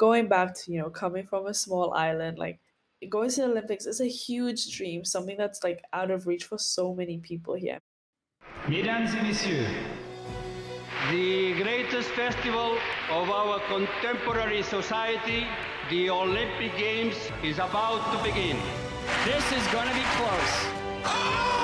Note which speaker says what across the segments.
Speaker 1: going back to, you know, coming from a small island, like going to the Olympics is a huge dream, something that's like out of reach for so many people here.
Speaker 2: Mesdames et messieurs, the greatest festival of our
Speaker 3: contemporary society, the Olympic Games, is about to begin. This is going to be close. Oh!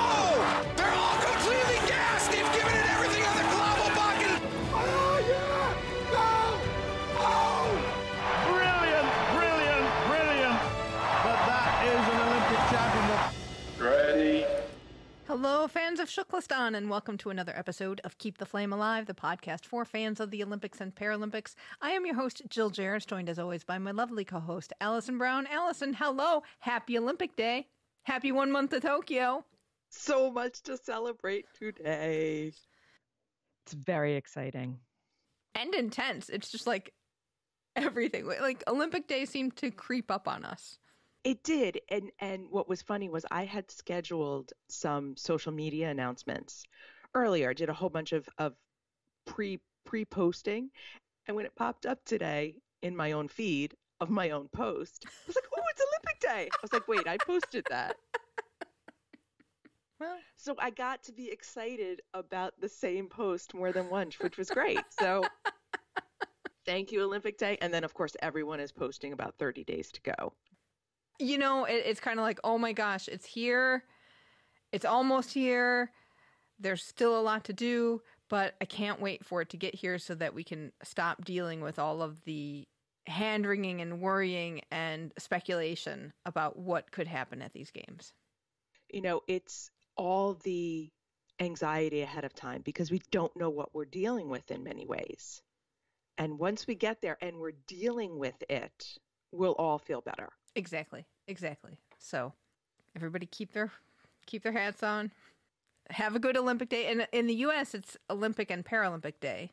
Speaker 3: Hello, fans of Shuklistan, and welcome to another episode of Keep the Flame Alive, the podcast for fans of the Olympics and Paralympics. I am your host, Jill Jarris, joined as always by my lovely co host, Allison Brown. Allison, hello. Happy Olympic Day. Happy one month of Tokyo. So much to celebrate today.
Speaker 2: It's very exciting
Speaker 3: and intense. It's just like
Speaker 2: everything. Like Olympic Day seemed to creep up on us. It did. And and what was funny was I had scheduled some social media announcements earlier. I did a whole bunch of, of pre pre posting. And when it popped up today in my own feed of my own post, I was like, Oh, it's Olympic Day. I was like, wait, I posted that. Well, so I got to be excited about the same post more than once, which was great. So thank you, Olympic Day. And then, of course, everyone is posting about 30 days to go
Speaker 3: you know, it, it's kind of like, oh my gosh, it's here. It's almost here. There's still a lot to do, but I can't wait for it to get here so that we can stop dealing with all of the hand wringing and worrying and speculation about what could happen
Speaker 2: at these games. You know, it's all the anxiety ahead of time because we don't know what we're dealing with in many ways. And once we get there and we're dealing with it, we'll all feel better.
Speaker 3: Exactly. Exactly. So everybody keep their keep their hats on. Have a good Olympic day. And in the US it's Olympic and Paralympic Day,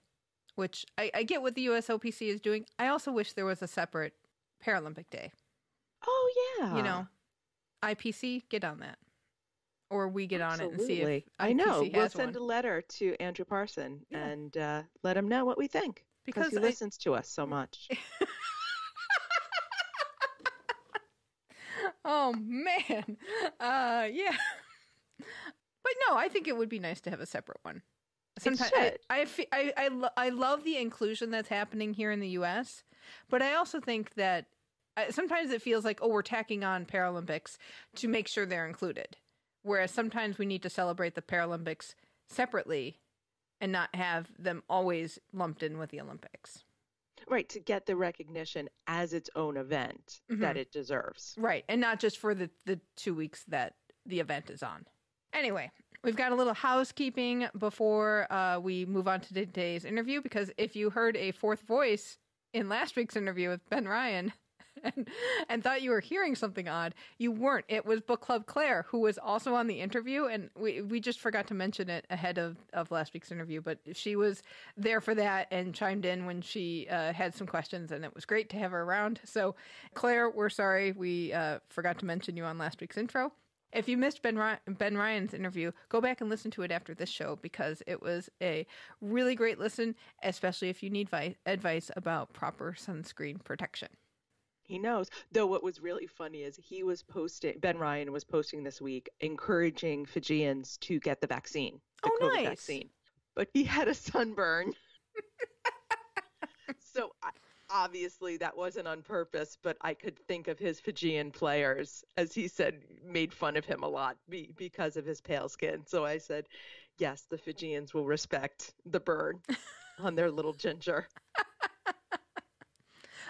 Speaker 3: which I, I get what the USOPC is doing. I also wish there was a separate Paralympic Day. Oh yeah. You know.
Speaker 2: IPC, get on that or we get Absolutely. on it and see if IPC I know. We'll send one. a letter to Andrew Parson yeah. and uh, let him know what we think because he I... listens to us so much.
Speaker 3: Oh man. Uh, yeah. but no, I think it would be nice to have a separate one. Sometimes I, I, I, I, I love the inclusion that's happening here in the U.S., but I also think that I, uh, sometimes it feels like oh we're tacking on Paralympics to make sure they're included, whereas sometimes we need to celebrate the Paralympics separately and not have them always lumped in with the Olympics
Speaker 2: right to get the recognition as its own event mm-hmm. that it deserves right and not just for the the two weeks that the event is on
Speaker 3: anyway we've got a little housekeeping before uh, we move on to today's interview because if you heard a fourth voice in last week's interview with ben ryan and, and thought you were hearing something odd, you weren't. It was Book Club Claire, who was also on the interview, and we, we just forgot to mention it ahead of, of last week's interview, but she was there for that and chimed in when she uh, had some questions, and it was great to have her around. So, Claire, we're sorry we uh, forgot to mention you on last week's intro. If you missed Ben, ben Ryan's interview, go back and listen to it after this show because it was a really great listen, especially if you need vi- advice about proper sunscreen protection.
Speaker 2: He knows. Though what was really funny is he was posting, Ben Ryan was posting this week encouraging Fijians to get the vaccine, the oh, COVID nice. vaccine. But he had a sunburn. so obviously that wasn't on purpose, but I could think of his Fijian players, as he said, made fun of him a lot because of his pale skin. So I said, yes, the Fijians will respect the burn on their little ginger.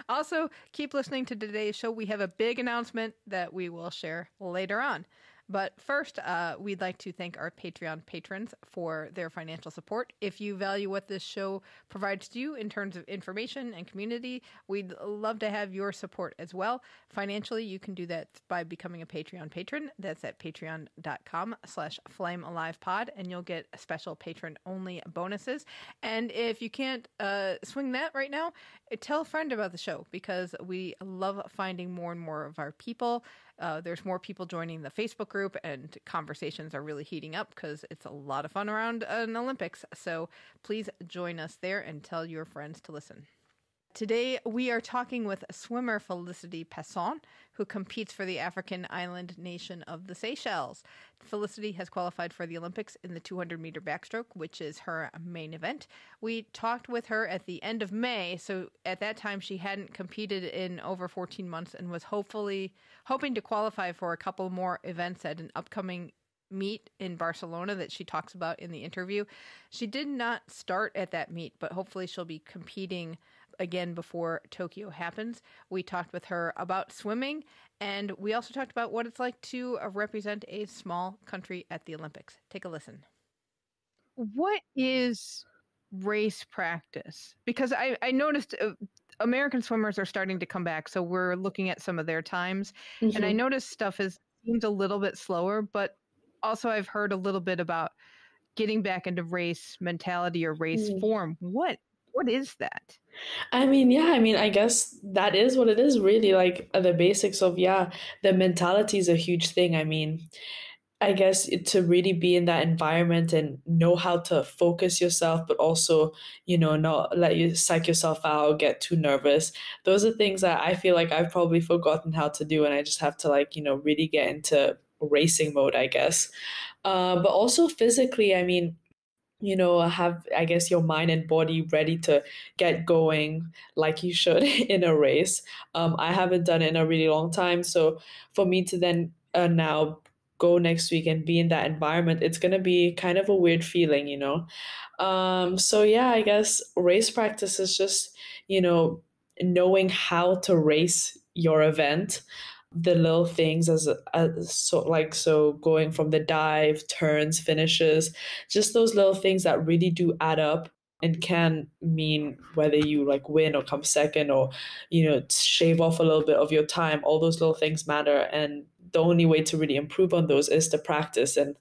Speaker 3: Also, keep listening to today's show. We have a big announcement that we will share later on. But first, uh, we'd like to thank our Patreon patrons for their financial support. If you value what this show provides to you in terms of information and community, we'd love to have your support as well. Financially, you can do that by becoming a Patreon patron. That's at patreon.com slash flamealivepod, and you'll get special patron-only bonuses. And if you can't uh, swing that right now, tell a friend about the show because we love finding more and more of our people uh, there's more people joining the Facebook group, and conversations are really heating up because it's a lot of fun around an Olympics. So please join us there and tell your friends to listen. Today, we are talking with swimmer Felicity Passon, who competes for the African island nation of the Seychelles. Felicity has qualified for the Olympics in the 200 meter backstroke, which is her main event. We talked with her at the end of May, so at that time she hadn't competed in over 14 months and was hopefully hoping to qualify for a couple more events at an upcoming meet in Barcelona that she talks about in the interview. She did not start at that meet, but hopefully she'll be competing again before Tokyo happens. We talked with her about swimming, and we also talked about what it's like to uh, represent a small country at the Olympics. Take a listen. What is race practice? Because I, I noticed uh, American swimmers are starting to come back, so we're looking at some of their times, mm-hmm. and I mm-hmm. noticed stuff is seems a little bit slower, but also I've heard a little bit about getting back into race mentality or race mm. form. What what is that?
Speaker 1: I mean, yeah, I mean, I guess that is what it is, really. Like uh, the basics of, yeah, the mentality is a huge thing. I mean, I guess to really be in that environment and know how to focus yourself, but also, you know, not let you psych yourself out or get too nervous. Those are things that I feel like I've probably forgotten how to do, and I just have to, like, you know, really get into racing mode, I guess. Uh, but also physically, I mean, you know have i guess your mind and body ready to get going like you should in a race um, i haven't done it in a really long time so for me to then uh, now go next week and be in that environment it's going to be kind of a weird feeling you know um, so yeah i guess race practice is just you know knowing how to race your event the little things as, as so like so going from the dive turns finishes just those little things that really do add up and can mean whether you like win or come second or you know shave off a little bit of your time all those little things matter and the only way to really improve on those is to practice and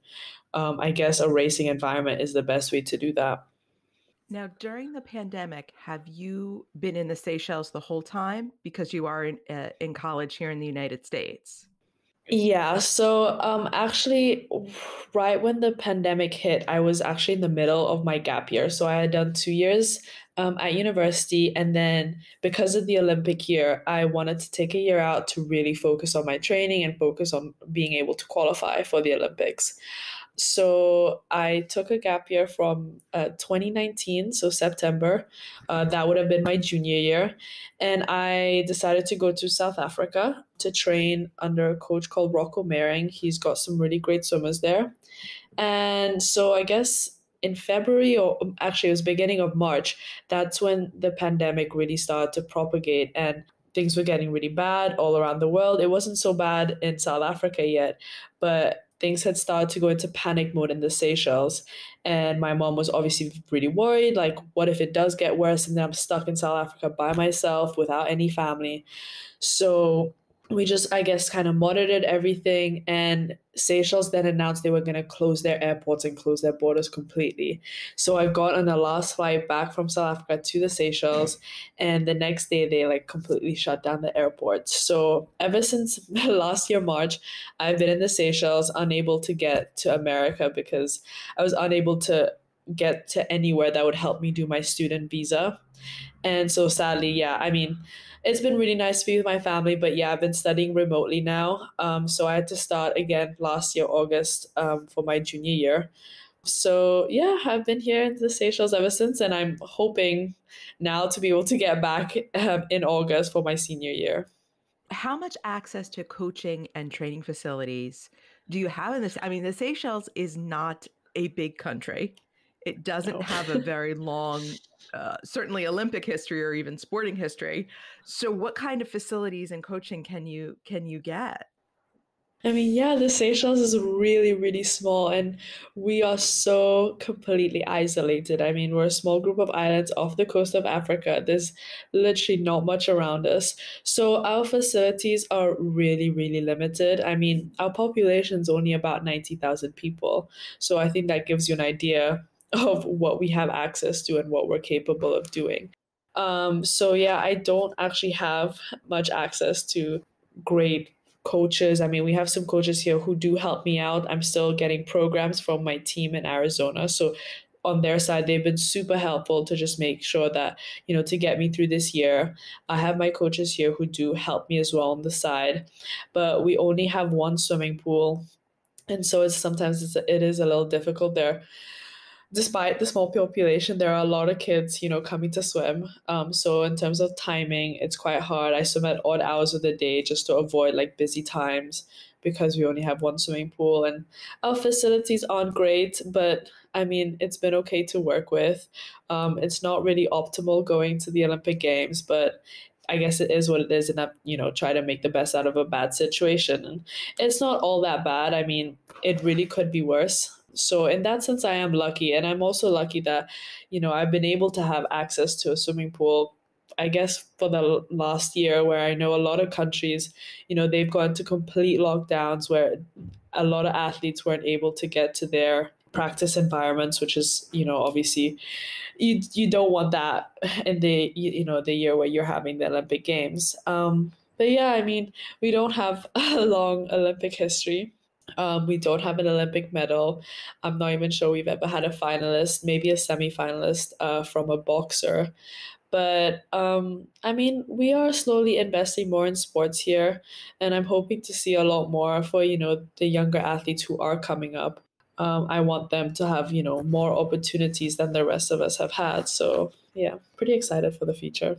Speaker 1: um, i guess a racing environment is the best way to do that
Speaker 2: now, during the pandemic, have you been in the Seychelles the whole time because you are in, uh, in college here in the United States? Yeah,
Speaker 1: so um, actually, right when the pandemic hit, I was actually in the middle of my gap year. So I had done two years um, at university. And then because of the Olympic year, I wanted to take a year out to really focus on my training and focus on being able to qualify for the Olympics. So I took a gap year from uh, 2019, so September. Uh, that would have been my junior year. And I decided to go to South Africa to train under a coach called Rocco Mering. He's got some really great swimmers there. And so I guess in February, or um, actually it was beginning of March, that's when the pandemic really started to propagate. And things were getting really bad all around the world. It wasn't so bad in South Africa yet, but things had started to go into panic mode in the Seychelles. And my mom was obviously really worried like, what if it does get worse and then I'm stuck in South Africa by myself without any family? So we just, I guess, kind of monitored everything. And Seychelles then announced they were going to close their airports and close their borders completely. So I got on the last flight back from South Africa to the Seychelles. And the next day, they like completely shut down the airport. So ever since last year, March, I've been in the Seychelles, unable to get to America because I was unable to get to anywhere that would help me do my student visa and so sadly, yeah, I mean, it's been really nice to be with my family, but yeah, I've been studying remotely now. Um, so I had to start again last year, August, um, for my junior year. So yeah, I've been here in the Seychelles ever since, and I'm hoping now to be able to get back um, in August for my senior year.
Speaker 2: How much access to coaching and training facilities do you have in this? I mean, the Seychelles is not a big country. It doesn't no. have a very long, uh, certainly Olympic history or even sporting history. So, what kind of facilities and coaching can you can you get? I mean,
Speaker 1: yeah, the Seychelles is really, really small, and we are so completely isolated. I mean, we're a small group of islands off the coast of Africa. There's literally not much around us. So, our facilities are really, really limited. I mean, our population is only about 90,000 people. So, I think that gives you an idea of what we have access to and what we're capable of doing. Um, so yeah, I don't actually have much access to great coaches. I mean, we have some coaches here who do help me out. I'm still getting programs from my team in Arizona. So on their side, they've been super helpful to just make sure that, you know, to get me through this year. I have my coaches here who do help me as well on the side, but we only have one swimming pool. And so it's sometimes it's, it is a little difficult there despite the small population, there are a lot of kids, you know, coming to swim. Um, so in terms of timing, it's quite hard. I swim at odd hours of the day just to avoid like busy times because we only have one swimming pool and our facilities aren't great, but I mean, it's been okay to work with. Um, it's not really optimal going to the Olympic Games, but I guess it is what it is, and I, you know, try to make the best out of a bad situation. And it's not all that bad. I mean, it really could be worse so in that sense i am lucky and i'm also lucky that you know i've been able to have access to a swimming pool i guess for the last year where i know a lot of countries you know they've gone to complete lockdowns where a lot of athletes weren't able to get to their practice environments which is you know obviously you you don't want that in the you know the year where you're having the olympic games um but yeah i mean we don't have a long olympic history um, we don't have an Olympic medal. I'm not even sure we've ever had a finalist, maybe a semi finalist uh, from a boxer. But um, I mean, we are slowly investing more in sports here, and I'm hoping to see a lot more for you know the younger athletes who are coming up. Um, I want them to have you know more opportunities than the rest of us have had. So yeah, pretty excited for the future.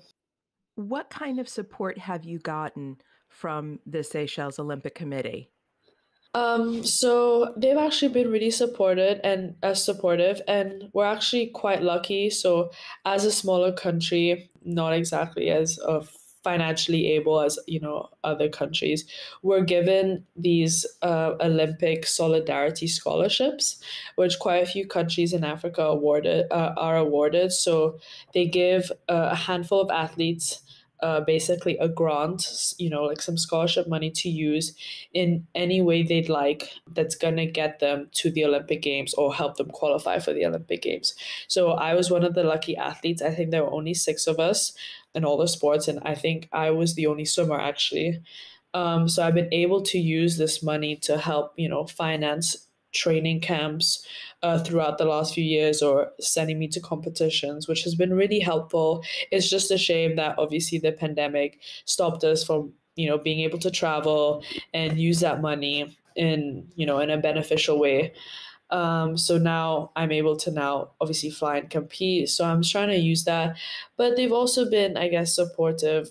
Speaker 2: What kind of support have you gotten from the Seychelles Olympic Committee?
Speaker 1: Um, so they've actually been really supported and as uh, supportive, and we're actually quite lucky. So, as a smaller country, not exactly as uh, financially able as you know other countries, we're given these uh, Olympic solidarity scholarships, which quite a few countries in Africa awarded uh, are awarded. So they give uh, a handful of athletes uh, basically a grant, you know, like some scholarship money to use in any way they'd like that's going to get them to the Olympic Games or help them qualify for the Olympic Games. So I was one of the lucky athletes. I think there were only six of us in all the sports, and I think I was the only swimmer actually. Um, so I've been able to use this money to help, you know, finance training camps uh, throughout the last few years or sending me to competitions, which has been really helpful. It's just a shame that obviously the pandemic stopped us from you know being able to travel and use that money in you know in a beneficial way. Um, so now I'm able to now obviously fly and compete. So I'm trying to use that, but they've also been I guess supportive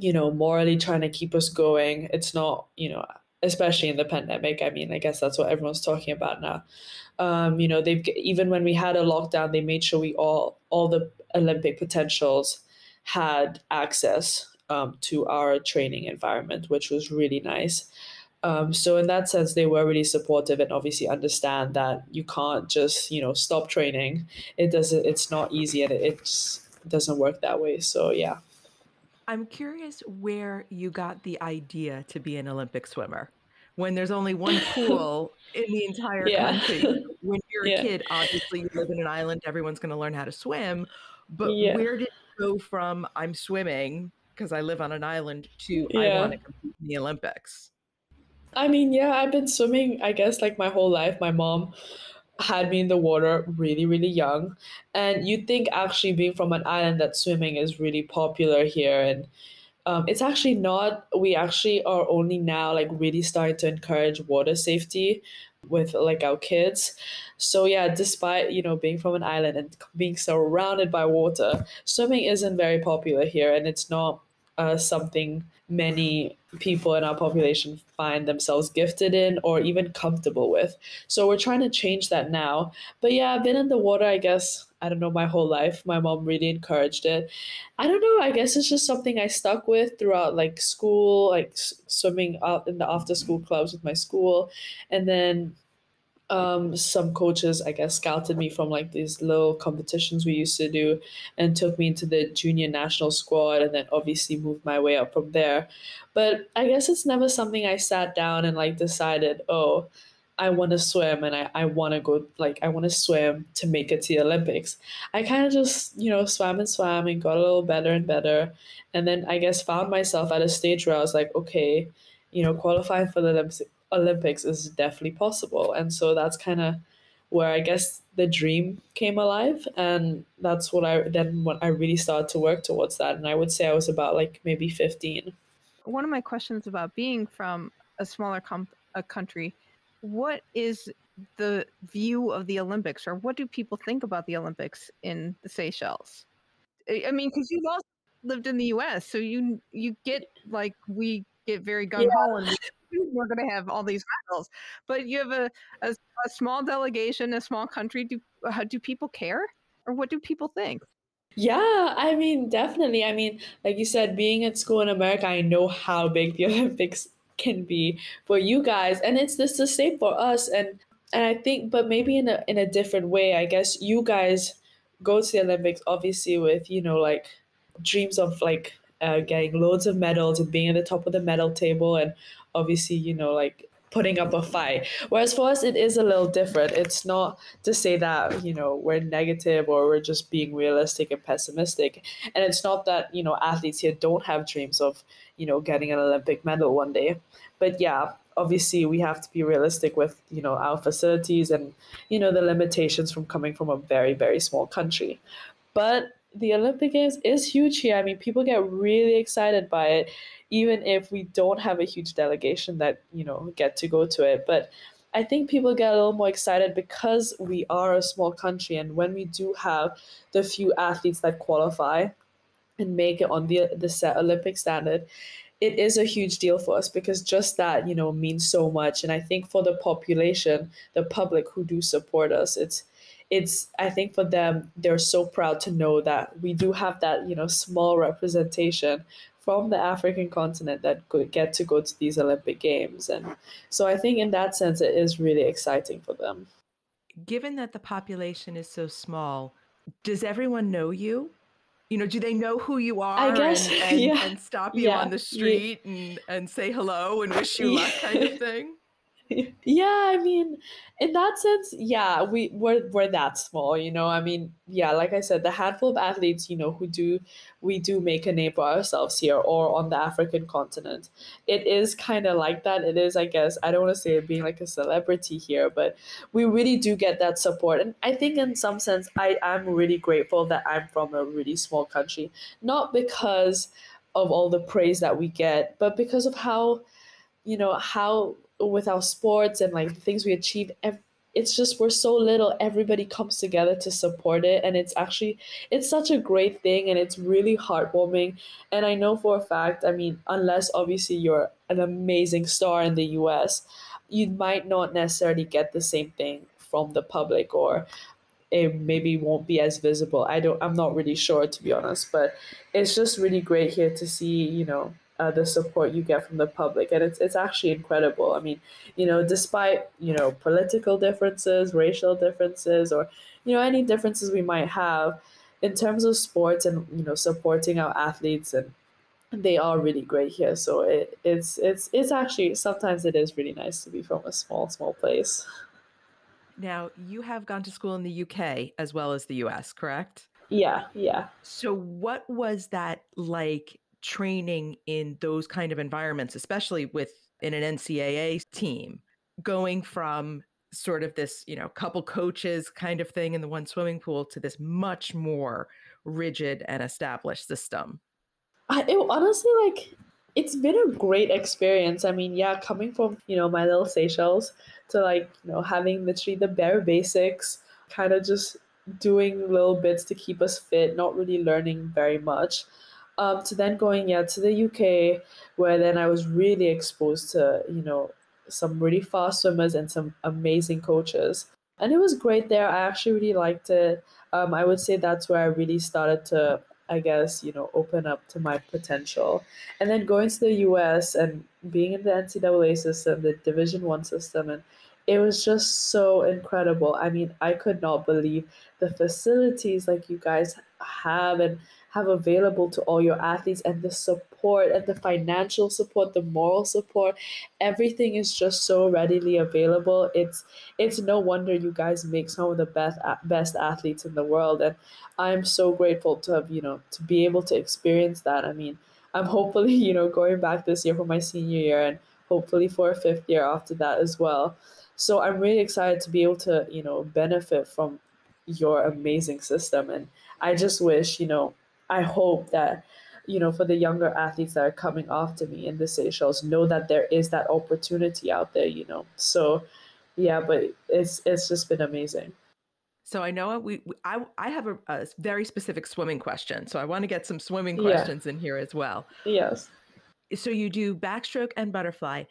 Speaker 1: you know, morally trying to keep us going. It's not, you know, especially in the pandemic. I mean, I guess that's what everyone's talking about now. Um, you know, they've even when we had a lockdown, they made sure we all all the Olympic potentials had access um, to our training environment, which was really nice. Um, so in that sense, they were really supportive and obviously understand that you can't just you know stop training. It doesn't. It's not easy and it, it doesn't work that way. So yeah.
Speaker 2: I'm curious where you got the idea to be an Olympic swimmer when there's only one pool in the entire yeah. country. When you're yeah. a kid, obviously you live in an island, everyone's going to learn how to swim. But yeah. where did it go from I'm swimming because I live on an island to I want to compete in the Olympics?
Speaker 1: I mean, yeah, I've been swimming, I guess, like my whole life. My mom had me in the water really really young and you think actually being from an island that swimming is really popular here and um, it's actually not we actually are only now like really starting to encourage water safety with like our kids so yeah despite you know being from an island and being surrounded by water swimming isn't very popular here and it's not uh, something many people in our population find themselves gifted in or even comfortable with. So we're trying to change that now. But yeah, I've been in the water, I guess, I don't know, my whole life. My mom really encouraged it. I don't know, I guess it's just something I stuck with throughout like school, like swimming out in the after school clubs with my school. And then um, some coaches, I guess, scouted me from like these little competitions we used to do and took me into the junior national squad and then obviously moved my way up from there. But I guess it's never something I sat down and like decided, oh, I want to swim and I, I want to go, like, I want to swim to make it to the Olympics. I kind of just, you know, swam and swam and got a little better and better. And then I guess found myself at a stage where I was like, okay, you know, qualifying for the Olympics Olympics is definitely possible. And so that's kind of where I guess the dream came alive. And that's what I then when I really started to work towards that. And I would say I was about like maybe 15.
Speaker 3: One of my questions about being from a smaller com- a country, what is the view of the Olympics or what do people think about the Olympics in the Seychelles? I mean, because you've also lived in the US, so you you get like we get very gung ho yeah. and we're going to have all these battles. But you have a, a, a small delegation, a small country. Do uh, do people care, or what do people think?
Speaker 1: Yeah, I mean, definitely. I mean, like you said, being at school in America, I know how big the Olympics can be for you guys, and it's just the same for us. And and I think, but maybe in a in a different way. I guess you guys go to the Olympics, obviously, with you know like dreams of like uh, getting loads of medals and being at the top of the medal table and obviously, you know, like putting up a fight. Whereas for us, it is a little different. It's not to say that, you know, we're negative or we're just being realistic and pessimistic. And it's not that, you know, athletes here don't have dreams of, you know, getting an Olympic medal one day. But yeah, obviously we have to be realistic with, you know, our facilities and, you know, the limitations from coming from a very, very small country. But the Olympic Games is huge here. I mean, people get really excited by it, even if we don't have a huge delegation that, you know, get to go to it. But I think people get a little more excited because we are a small country. And when we do have the few athletes that qualify and make it on the, the set Olympic standard, it is a huge deal for us because just that, you know, means so much. And I think for the population, the public who do support us, it's it's i think for them they're so proud to know that we do have that you know small representation from the African continent that could get to go to these Olympic Games. And so I think in that sense, it is really exciting for them.
Speaker 2: Given that the population is so small, does everyone know you? You know, do they know who you are? I guess, and, and, yeah. and stop you yeah. on the street yeah. and, and say hello and wish you luck, kind of thing?
Speaker 1: yeah, I mean, in that sense, yeah, we we're we're that small, you know. I mean, yeah, like I said, the handful of athletes, you know, who do we do make a name for ourselves here or on the African continent. It is kind of like that. It is, I guess, I don't want to say it being like a celebrity here, but we really do get that support. And I think in some sense, I am really grateful that I'm from a really small country, not because of all the praise that we get, but because of how you know how with our sports and like the things we achieve it's just we're so little everybody comes together to support it and it's actually it's such a great thing and it's really heartwarming and i know for a fact i mean unless obviously you're an amazing star in the us you might not necessarily get the same thing from the public or it maybe won't be as visible i don't i'm not really sure to be honest but it's just really great here to see you know uh, the support you get from the public, and it's it's actually incredible. I mean, you know, despite you know political differences, racial differences, or you know any differences we might have in terms of sports and you know supporting our athletes and they are really great here so it, it's it's it's actually sometimes it is really nice to be from a small small place
Speaker 2: now you have gone to school in the uk as well as the us correct yeah yeah so what was that like training in those kind of environments, especially with in an NCAA team, going from sort of this, you know, couple coaches kind of thing in the one swimming pool to this much more rigid and established system?
Speaker 1: I, it, honestly, like, it's been a great experience. I mean, yeah, coming from, you know, my little Seychelles to like, you know, having literally the bare basics, kind of just doing little bits to keep us fit, not really learning very much um, to then going yeah to the UK, where then I was really exposed to you know some really fast swimmers and some amazing coaches, and it was great there. I actually really liked it. Um, I would say that's where I really started to I guess you know open up to my potential, and then going to the US and being in the NCAA system, the Division One system, and it was just so incredible. I mean, I could not believe the facilities like you guys have and have available to all your athletes and the support and the financial support the moral support everything is just so readily available it's it's no wonder you guys make some of the best best athletes in the world and i'm so grateful to have you know to be able to experience that i mean i'm hopefully you know going back this year for my senior year and hopefully for a fifth year after that as well so i'm really excited to be able to you know benefit from your amazing system. And I just wish, you know, I hope that, you know, for the younger athletes that are coming after me in the Seychelles, know that there is that opportunity out there, you know. So, yeah, but it's it's just been amazing.
Speaker 2: So I know we, we I I have a, a, very specific swimming question. So I want to get some swimming questions yeah. in here as well. Yes. So you do backstroke and butterfly.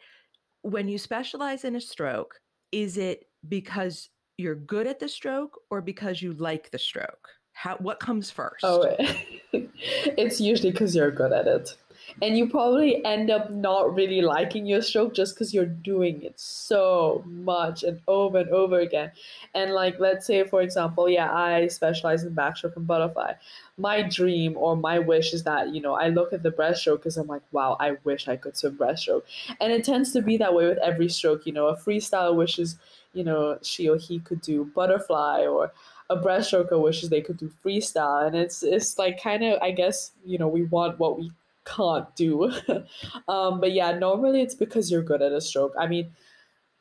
Speaker 2: When you specialize in a stroke, is it because you're good at the stroke or because you like the stroke? How, what comes first? Oh,
Speaker 1: it's usually because you're good at it. And you probably end up not really liking your stroke just because you're doing it so much and over and over again. And, like, let's say, for example, yeah, I specialize in backstroke and butterfly. My dream or my wish is that, you know, I look at the breaststroke because I'm like, wow, I wish I could swim breaststroke. And it tends to be that way with every stroke. You know, a freestyle wishes you know she or he could do butterfly or a breaststroker wishes they could do freestyle and it's it's like kind of i guess you know we want what we can't do um, but yeah normally it's because you're good at a stroke i mean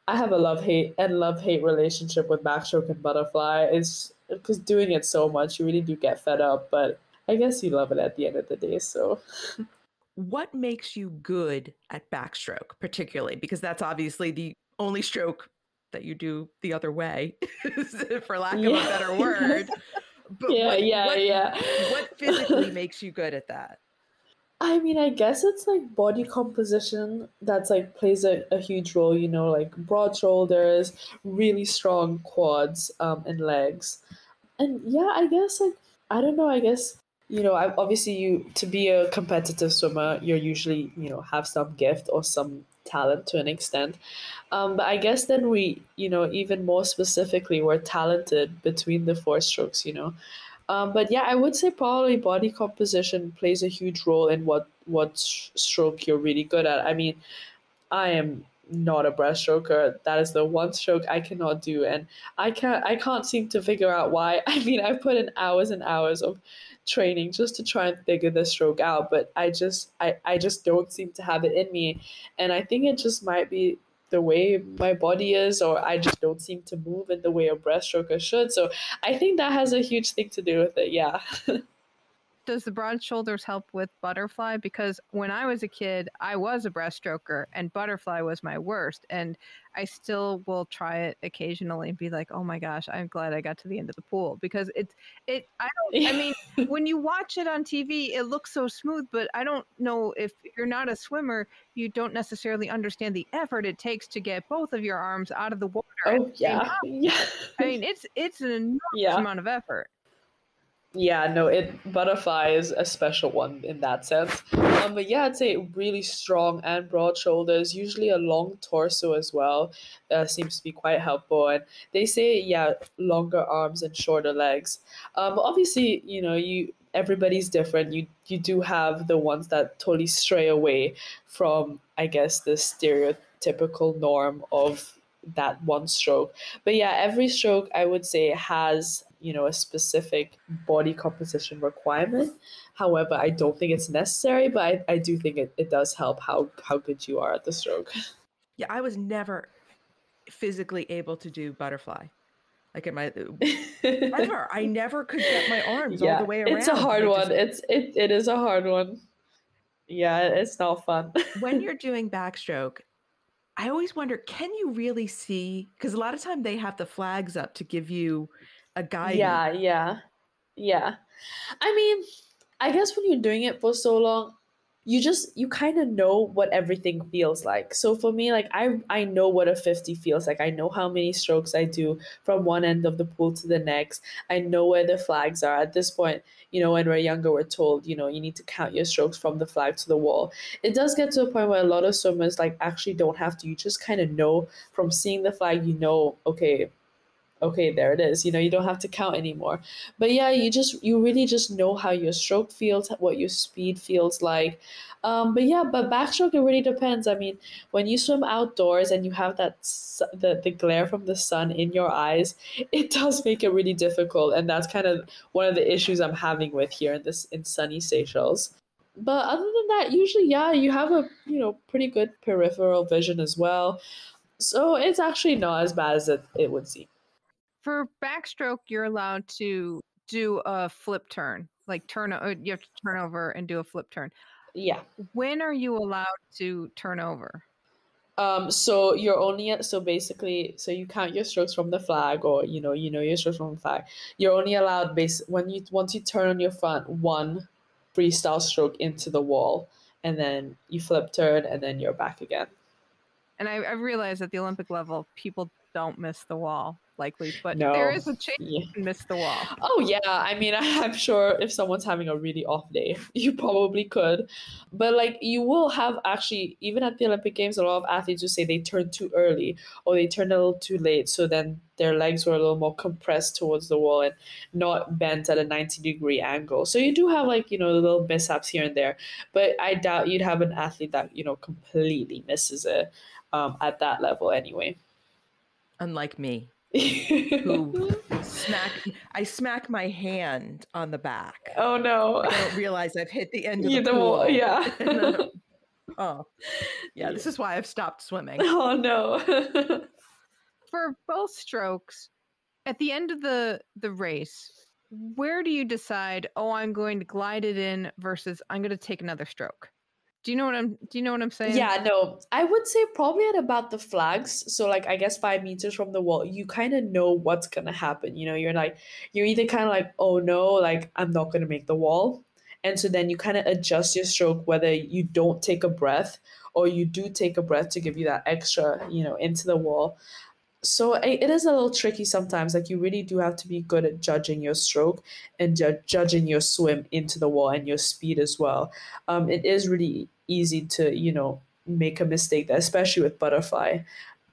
Speaker 1: i have a love hate and love hate relationship with backstroke and butterfly is because doing it so much you really do get fed up but i guess you love it at the end of the day so
Speaker 2: what makes you good at backstroke particularly because that's obviously the only stroke that you do the other way, for lack yeah. of a better word. But yeah, what, yeah, what, yeah. What physically makes you good at that? I
Speaker 1: mean, I guess it's like body composition that's like plays a, a huge role, you know, like broad shoulders, really strong quads um, and legs. And yeah, I guess like, I don't know, I guess, you know, obviously you, to be a competitive swimmer, you're usually, you know, have some gift or some talent to an extent. Um, but I guess then we, you know, even more specifically, were talented between the four strokes, you know. Um, but yeah, I would say probably body composition plays a huge role in what what stroke you're really good at. I mean, I am not a breaststroker. That is the one stroke I cannot do, and I can't. I can't seem to figure out why. I mean, I put in hours and hours of training just to try and figure this stroke out, but I just, I, I just don't seem to have it in me, and I think it just might be the way my body is, or I just don't seem to move in the way a breaststroker should. So I think that has a huge thing to do with it. Yeah.
Speaker 3: does the broad shoulders help with butterfly? Because when I was a kid, I was a breaststroker and butterfly was my worst. And I still will try it occasionally and be like, oh my gosh, I'm glad I got to the end of the pool because it's, it, I don't, I mean, when you watch it on TV, it looks so smooth, but I don't know if you're not a swimmer, you don't necessarily understand the effort it takes to get both of your arms out of the water. Oh, yeah. yeah. I mean, it's, it's an enormous yeah. amount of effort
Speaker 1: yeah, no, it butterfly is a special one in that sense.
Speaker 3: Um, but yeah,
Speaker 1: I'd say really strong and broad shoulders, usually a long torso as well. Uh, seems to be quite helpful. And they say yeah, longer arms and shorter legs. Um, obviously, you know, you everybody's different. You you do have the ones that totally stray away from, I guess, the stereotypical norm of that one stroke. But yeah, every stroke I would say has you know a specific body composition requirement however i don't think it's necessary but i, I do think
Speaker 2: it, it does help how how good
Speaker 1: you are at the stroke
Speaker 2: yeah i was never physically able to do butterfly like in my never uh, i never could get my arms yeah, all the way around it's a hard one it's it, it is a hard one yeah it's not fun when you're doing backstroke I always wonder, can you really see? Because a lot of time they have the flags up to give you a guy. Yeah, yeah, yeah.
Speaker 1: I mean, I guess when you're doing it for so long, you just you kind of know what everything feels like so for me like i i know what a 50 feels like i know how many strokes i do from one end of the pool to the next i know where the flags are at this point you know when we're younger we're told you know you need to count your strokes from the flag to the wall it does get to a point where a lot of swimmers like actually don't have to you just kind of know from seeing the flag you know okay okay there it is you know you don't have to count anymore but yeah you just you really just know how your stroke feels what your speed feels like um, but yeah but backstroke it really depends i mean when you swim outdoors and you have that the, the glare from the sun in your eyes it does make it really difficult and that's kind of one of the issues i'm having with here in this in sunny seychelles but other than that usually yeah you have a you know pretty good peripheral vision as well so it's actually not as bad as it, it would seem
Speaker 3: for backstroke, you're allowed to do a flip turn, like turn. You have to turn over and do a flip turn. Yeah. When are you allowed to turn over? Um, so you're only so basically
Speaker 1: so you count your strokes from the flag or you know you know your strokes from the flag. You're only allowed base when you once you turn on your front one freestyle stroke into the wall and then you flip turn and then you're back again.
Speaker 3: And I, I realized at the Olympic level people don't miss the wall likely, but no. there is a chance yeah. you miss the wall. Oh yeah, I
Speaker 1: mean, I'm sure if someone's having a really off day, you probably could, but like you will have actually even at the Olympic Games, a lot of athletes who say they turn too early or they turn a little too late, so then their legs were a little more compressed towards the wall and not bent at a 90 degree angle. So you do have like, you know, little mishaps here and there, but I doubt you'd have an athlete that, you know, completely misses it um, at that level anyway.
Speaker 2: Unlike me. smack I smack my hand on the back. Oh no. I don't realize I've hit the end of the, the pool. Wall, yeah. then, oh. Yeah, this is why I've stopped swimming. Oh no.
Speaker 3: For both strokes, at the end of the the race, where do you decide, oh, I'm going to glide it in versus I'm going to take another stroke? Do you know what I'm do you know what I'm saying? Yeah,
Speaker 1: no. I would say probably at about the flags, so like I guess 5 meters from the wall, you kind of know what's going to happen. You know, you're like you're either kind of like, "Oh no, like I'm not going to make the wall." And so then you kind of adjust your stroke whether you don't take a breath or you do take a breath to give you that extra, you know, into the wall so it is a little tricky sometimes like you really do have to be good at judging your stroke and ju- judging your swim into the wall and your speed as well um, it is really easy to you know make a mistake there especially with butterfly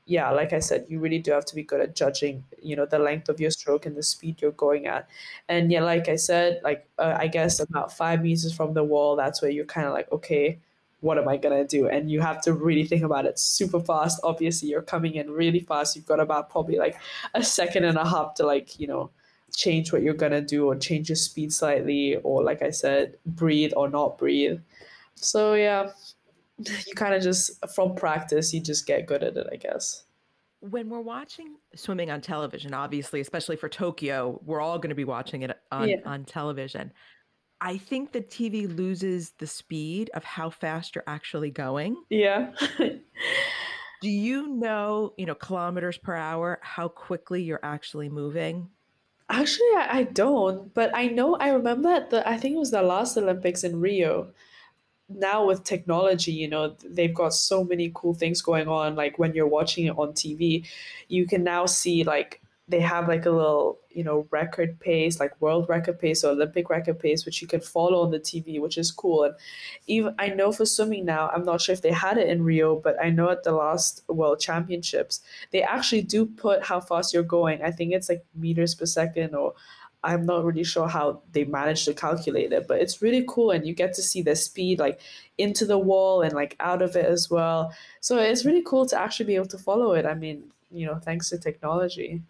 Speaker 1: yeah like i said you really do have to be good at judging you know the length of your stroke and the speed you're going at and yeah like i said like uh, i guess about five meters from the wall that's where you're kind of like okay what am I gonna do? And you have to really think about it super fast. Obviously, you're coming in really fast. You've got about probably like a second and a half to like, you know, change what you're gonna do or change your speed slightly, or like I said, breathe or not breathe. So yeah,
Speaker 2: you kind of just from practice, you just get good at it, I guess when we're watching swimming on television, obviously, especially for Tokyo, we're all going to be watching it on, yeah. on television. I think the TV loses the speed of how fast you're actually going. Yeah. Do you know, you know, kilometers per hour, how quickly you're actually moving? Actually, I, I don't, but
Speaker 1: I know I remember at the I think it was the last Olympics in Rio. Now with technology, you know, they've got so many cool things going on. Like when you're watching it on TV, you can now see like they have like a little you know record pace like world record pace or olympic record pace which you can follow on the tv which is cool and even i know for swimming now i'm not sure if they had it in rio but i know at the last world championships they actually do put how fast you're going i think it's like meters per second or i'm not really sure how they managed to calculate it but it's really cool and you get to see the speed like into the wall and like out of it as well so it's really cool to actually be able to follow it i mean you know thanks to technology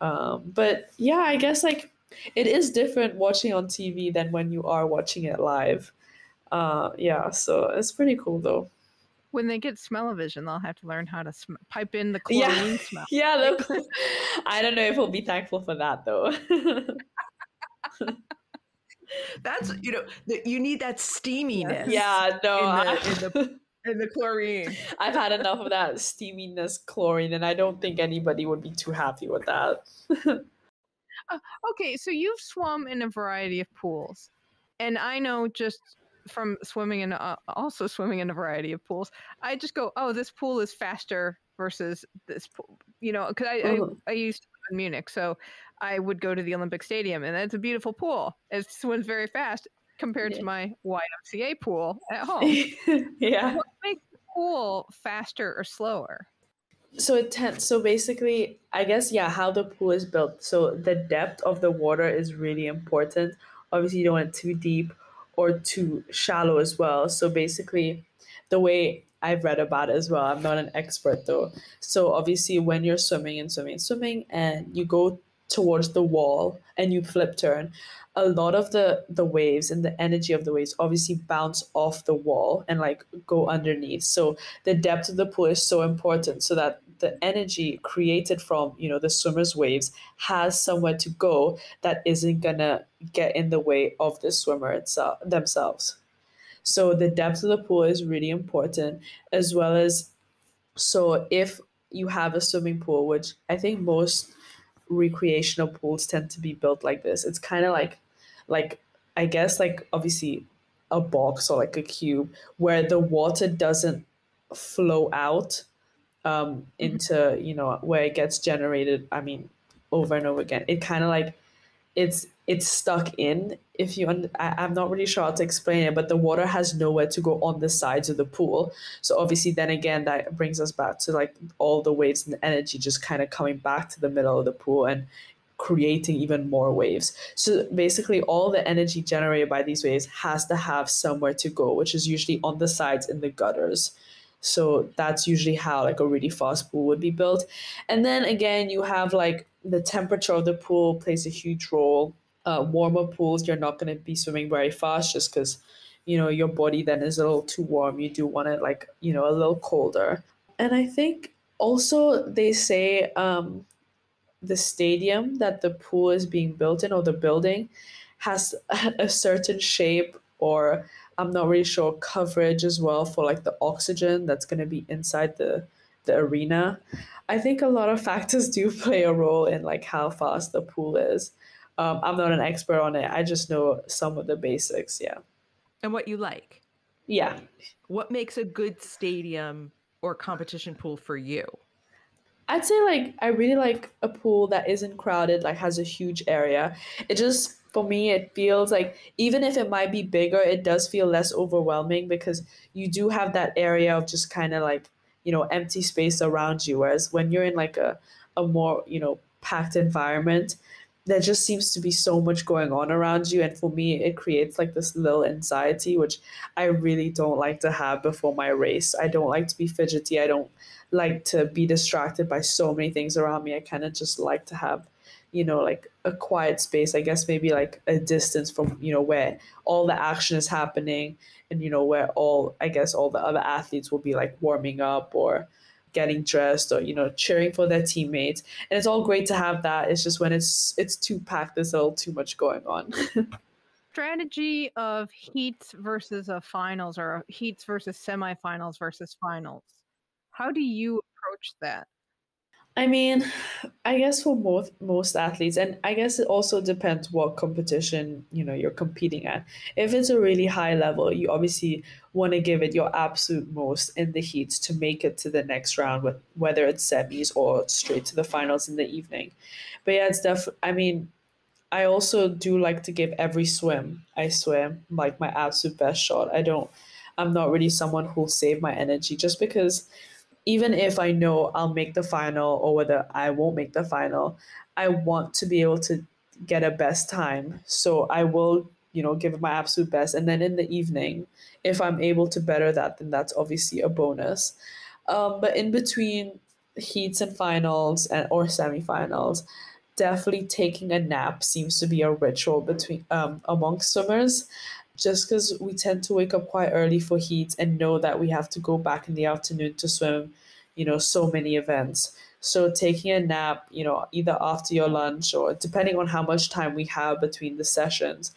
Speaker 1: um, but yeah, I guess like it is different watching on TV than when you are watching it live. Uh, yeah, so it's pretty
Speaker 3: cool though. When they get smell-o-vision, they'll have to learn how to sm- pipe in the chlorine yeah. smell.
Speaker 1: yeah, I don't know if we'll be thankful for that though.
Speaker 2: That's you know you need that steaminess. Yeah,
Speaker 1: no, in the, I- in the and the chlorine. I've had enough of that steaminess chlorine, and I don't think anybody would be too happy with that.
Speaker 3: uh, okay, so you've swum in a variety of pools, and I know just from swimming and uh, also swimming in a variety of pools, I just go, oh, this pool is faster versus this pool, you know, because I, mm-hmm. I, I uh-huh. used in Munich, so I would go to the Olympic Stadium, and it's a beautiful pool. It swims very fast, compared yeah. to my YMCA pool at home. yeah. What makes the pool faster or slower? So it
Speaker 1: tends so basically I guess yeah, how the pool is built. So the depth of the water is really important. Obviously you don't want it too deep or too shallow as well. So basically the way I've read about it as well. I'm not an expert though. So obviously when you're swimming and swimming and swimming and you go towards the wall and you flip turn, a lot of the the waves and the energy of the waves obviously bounce off the wall and like go underneath. So the depth of the pool is so important so that the energy created from, you know, the swimmer's waves has somewhere to go that isn't going to get in the way of the swimmer itself themselves. So the depth of the pool is really important as well as so if you have a swimming pool, which I think most recreational pools tend to be built like this. It's kind of like, like I guess like obviously a box or like a cube where the water doesn't flow out um, mm-hmm. into you know where it gets generated. I mean, over and over again. It kind of like it's it's stuck in if you and I, am not really sure how to explain it but the water has nowhere to go on the sides of the pool so obviously then again that brings us back to like all the waves and the energy just kind of coming back to the middle of the pool and creating even more waves so basically all the energy generated by these waves has to have somewhere to go which is usually on the sides in the gutters so that's usually how like a really fast pool would be built and then again you have like the temperature of the pool plays a huge role. Uh, warmer pools, you're not going to be swimming very fast just because, you know, your body then is a little too warm. You do want it like, you know, a little colder. And I think also they say um, the stadium that the pool is being built in or the building has a certain shape or I'm not really sure coverage as well for like the oxygen that's going to be inside the the arena. I think a lot of factors do play a role in like how fast the pool is. Um, I'm not an expert on it. I just know some of the basics. Yeah.
Speaker 2: And what you like. Yeah. What makes a good stadium or competition pool for you? I'd say like
Speaker 1: I really like a pool that isn't crowded, like has a huge area. It just for me it feels like even if it might be bigger, it does feel less overwhelming because you do have that area of just kind of like you know empty space around you whereas when you're in like a a more you know packed environment there just seems to be so much going on around you and for me it creates like this little anxiety which i really don't like to have before my race i don't like to be fidgety i don't like to be distracted by so many things around me i kind of just like to have you know like a quiet space i guess maybe like a distance from you know where all the action is happening and you know where all i guess all the other athletes will be like warming up or getting dressed or you know cheering for their teammates and it's all great to have that it's just when it's it's too packed there's a little too much going on
Speaker 3: strategy of heats versus a finals or heats versus semifinals versus finals how do you approach that I
Speaker 1: mean, I guess for most most athletes, and I guess it also depends what competition you know you're competing at. If it's a really high level, you obviously want to give it your absolute most in the heats to make it to the next round, with whether it's semis or straight to the finals in the evening. But yeah, it's definitely. I mean, I also do like to give every swim I swim like my absolute best shot. I don't. I'm not really someone who'll save my energy just because even if I know I'll make the final or whether I won't make the final, I want to be able to get a best time. So I will, you know, give my absolute best. And then in the evening, if I'm able to better that, then that's obviously a bonus. Um, but in between heats and finals and or semifinals, definitely taking a nap seems to be a ritual between um, among swimmers just because we tend to wake up quite early for heat and know that we have to go back in the afternoon to swim, you know, so many events. So taking a nap, you know, either after your lunch or depending on how much time we have between the sessions,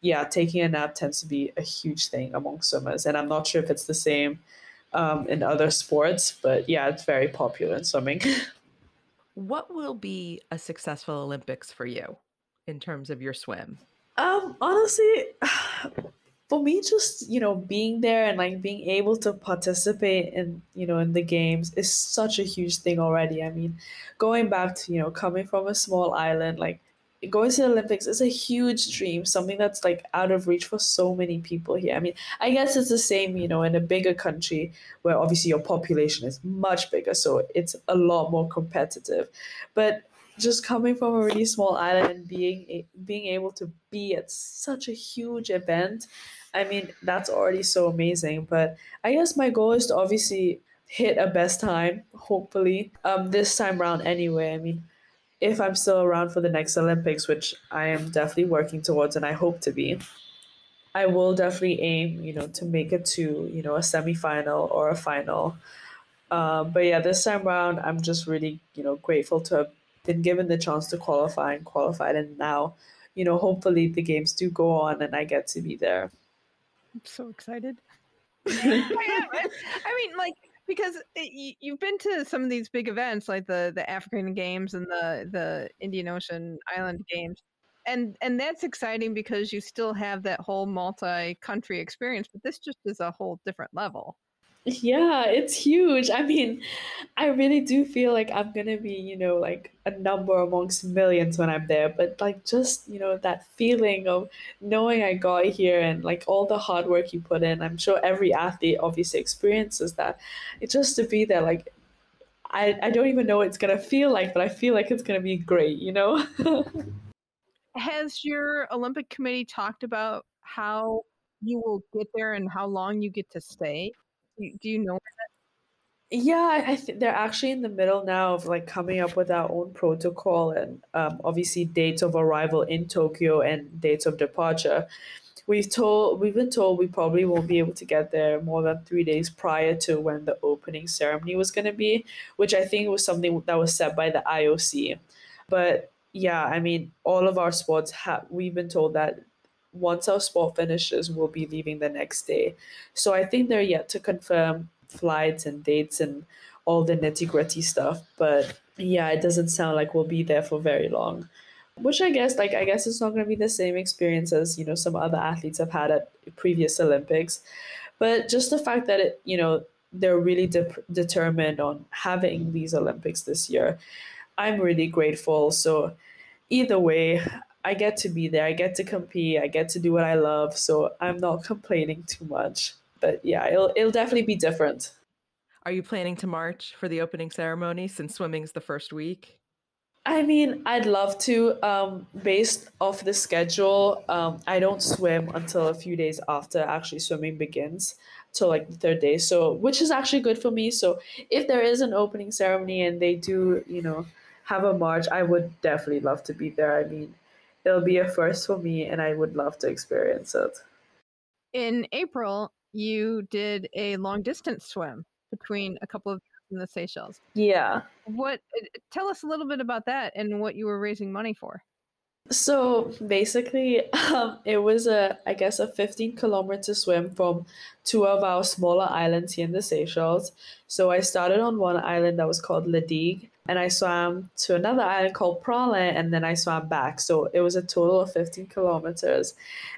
Speaker 1: yeah, taking a nap tends to be a huge thing among swimmers. And I'm not sure if it's the same um, in other sports, but yeah, it's very popular in swimming.
Speaker 2: what will be a successful Olympics for you in terms of your swim?
Speaker 1: Um, honestly, for me, just you know, being there and like being able to participate in you know in the games is such a huge thing already. I mean, going back to you know coming from a small island, like going to the Olympics is a huge dream, something that's like out of reach for so many people here. I mean, I guess it's the same, you know, in a bigger country where obviously your population is much bigger, so it's a lot more competitive. But just coming from a really small island and being a, being able to be at such a huge event i mean that's already so amazing but i guess my goal is to obviously hit a best time hopefully um this time around anyway i mean if i'm still around for the next olympics which i am definitely working towards and i hope to be i will definitely aim you know to make it to you know a semifinal or a final uh, but yeah this time around i'm just really you know grateful to have been given the chance to qualify and qualified. And now, you know, hopefully the games do go on and I get to be there.
Speaker 3: I'm so excited. I, am. I mean, like, because it, you've been to some of these big events like the the African Games and the the Indian Ocean Island Games. And and that's exciting because you still have that whole multi-country experience, but this just is a whole different level.
Speaker 1: Yeah, it's huge. I mean, I really do feel like I'm going to be, you know, like a number amongst millions when I'm there, but like just, you know, that feeling of knowing I got here and like all the hard work you put in. I'm sure every athlete obviously experiences that. It just to be there like I, I don't even know what it's gonna feel like, but I feel like it's gonna be great, you know?
Speaker 3: Has your Olympic committee talked about how you will get there and how long you get to stay? Do you know?
Speaker 1: Yeah, I think they're actually in the middle now of like coming up with our own protocol and um, obviously dates of arrival in Tokyo and dates of departure. We've told we've been told we probably won't be able to get there more than three days prior to when the opening ceremony was going to be, which I think was something that was set by the IOC. But yeah, I mean, all of our sports have we've been told that once our sport finishes, we'll be leaving the next day. So I think they're yet to confirm flights and dates and all the nitty gritty stuff. But yeah, it doesn't sound like we'll be there for very long. Which I guess, like, I guess it's not going to be the same experience as, you know, some other athletes have had at previous Olympics. But just the fact that it, you know, they're really de- determined on having these Olympics this year, I'm really grateful. So, either way, I get to be there. I get to compete. I get to do what I love. So I'm not complaining too much. But yeah, it'll it'll definitely
Speaker 2: be different. Are you planning to march for the opening ceremony since swimming's the first week?
Speaker 1: I mean, I'd love to. Um, based off the schedule, um, I don't swim until a few days after actually swimming begins, till like the third day. So, which is actually good for me. So, if there is an opening ceremony and they do, you know, have a march, I would definitely love to be there. I mean, it'll be a first for me and I would love to experience it.
Speaker 3: In April, you did a long distance swim between a couple of in the Seychelles. Yeah. What uh, tell us a little bit about that and what you were raising money for. So
Speaker 1: basically, um, it was a I guess a 15 kilometer swim from two of our smaller islands here in the Seychelles. So I started on one island that was called Ladigue, and I swam to another island called Prale, and then I swam back. So it was a total of 15 kilometers.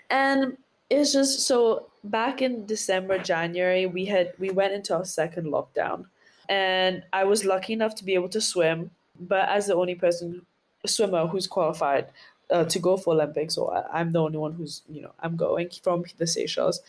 Speaker 1: And it's just so back in December, January, we had we went into our second lockdown. And I was lucky enough to be able to swim, but as the only person swimmer who's qualified uh, to go for Olympics, so I, I'm the only one who's you know I'm going from the Seychelles.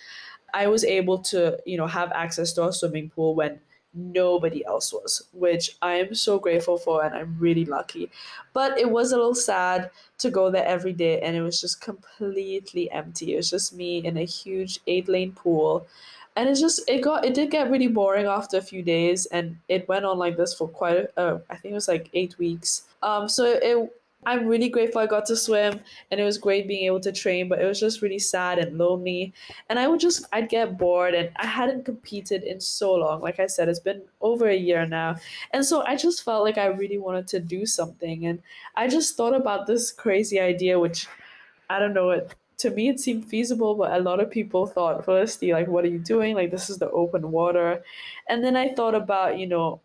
Speaker 1: I was able to you know have access to our swimming pool when nobody else was, which I am so grateful for and I'm really lucky. But it was a little sad to go there every day and it was just completely empty. It was just me in a huge eight lane pool. And it just it got it did get really boring after a few days and it went on like this for quite a, uh, I think it was like eight weeks. Um so it I'm really grateful I got to swim and it was great being able to train, but it was just really sad and lonely. And I would just, I'd get bored and I hadn't competed in so long. Like I said, it's been over a year now. And so I just felt like I really wanted to do something. And I just thought about this crazy idea, which I don't know, it, to me it seemed feasible, but a lot of people thought, Felicity, like, what are you doing? Like, this is the open water. And then I thought about, you know,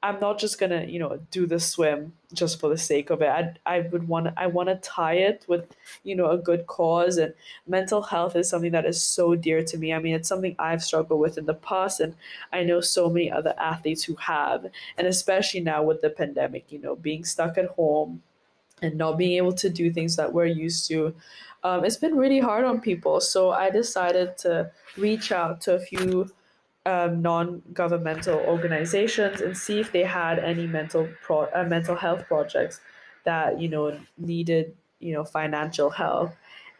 Speaker 1: I'm not just gonna, you know, do the swim just for the sake of it. I, I would want I want to tie it with, you know, a good cause. And mental health is something that is so dear to me. I mean, it's something I've struggled with in the past, and I know so many other athletes who have. And especially now with the pandemic, you know, being stuck at home and not being able to do things that we're used to, um, it's been really hard on people. So I decided to reach out to a few um, non-governmental organizations and see if they had any mental pro- uh, mental health projects that you know needed you know financial help.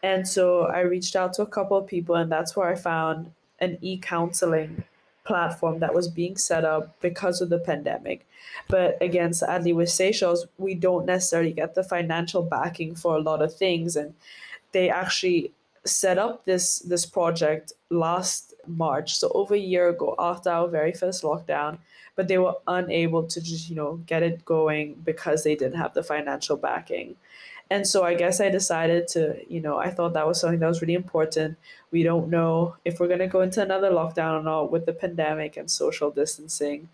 Speaker 1: And so I reached out to a couple of people, and that's where I found an e-counseling platform that was being set up because of the pandemic. But again, sadly, with Seychelles, we don't necessarily get the financial backing for a lot of things, and they actually set up this this project last March, so over a year ago, after our very first lockdown, but they were unable to just, you know, get it going because they didn't have the financial backing. And so I guess I decided to, you know, I thought that was something that was really important. We don't know if we're going to go into another lockdown or not with the pandemic and social distancing.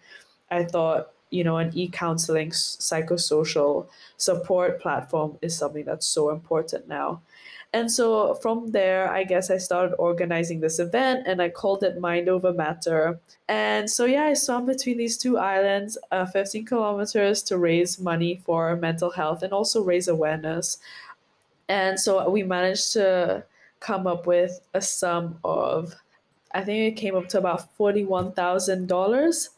Speaker 1: I thought, you know, an e counseling psychosocial support platform is something that's so important now. And so from there, I guess I started organizing this event and I called it Mind Over Matter. And so, yeah, I swam between these two islands, uh, 15 kilometers, to raise money for mental health and also raise awareness. And so we managed to come up with a sum of, I think it came up to about $41,000,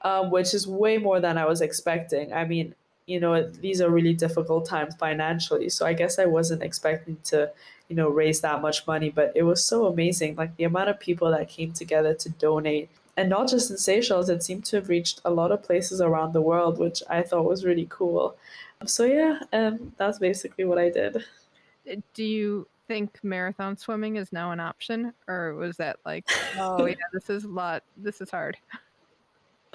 Speaker 1: um, which is way more than I was expecting. I mean, you know these are really difficult times financially so i guess i wasn't expecting to you know raise that much money but it was so amazing like the amount of people that came together to donate and not just in seychelles it seemed to have reached a lot of places around the world which i thought was really cool
Speaker 3: so yeah um, that's basically what i did do you think marathon swimming is now an option or was that like oh yeah this is a lot this is hard